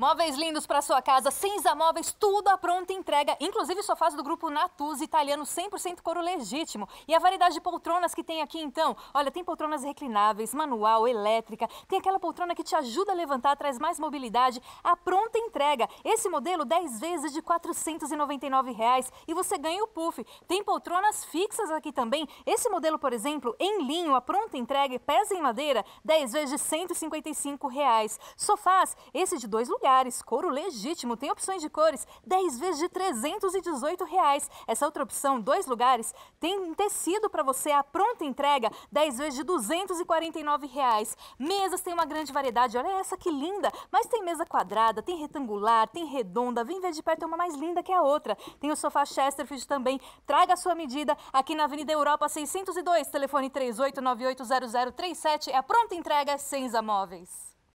Móveis lindos para sua casa, Cinza Móveis, tudo à pronta entrega, inclusive sofás do grupo Natuzzi italiano 100% couro legítimo. E a variedade de poltronas que tem aqui então, olha, tem poltronas reclináveis, manual, elétrica, tem aquela poltrona que te ajuda a levantar, traz mais mobilidade, à pronta entrega. Esse modelo 10 vezes de R$ 499 reais, e você ganha o puff. Tem poltronas fixas aqui também. Esse modelo, por exemplo, em linho, à pronta entrega, pesa em madeira, 10 vezes de R$ 155 reais. Sofás, esse de dois lugares milhares. Couro legítimo, tem opções de cores, 10 vezes de 318 reais. Essa outra opção, dois lugares, tem tecido para você, a pronta entrega, 10 vezes de 249 reais. Mesas tem uma grande variedade, olha essa que linda, mas tem mesa quadrada, tem retangular, tem redonda, vem ver de perto, é uma mais linda que a outra. Tem o sofá Chesterfield também, traga a sua medida aqui na Avenida Europa 602, telefone 38980037, é a pronta entrega sem Móveis.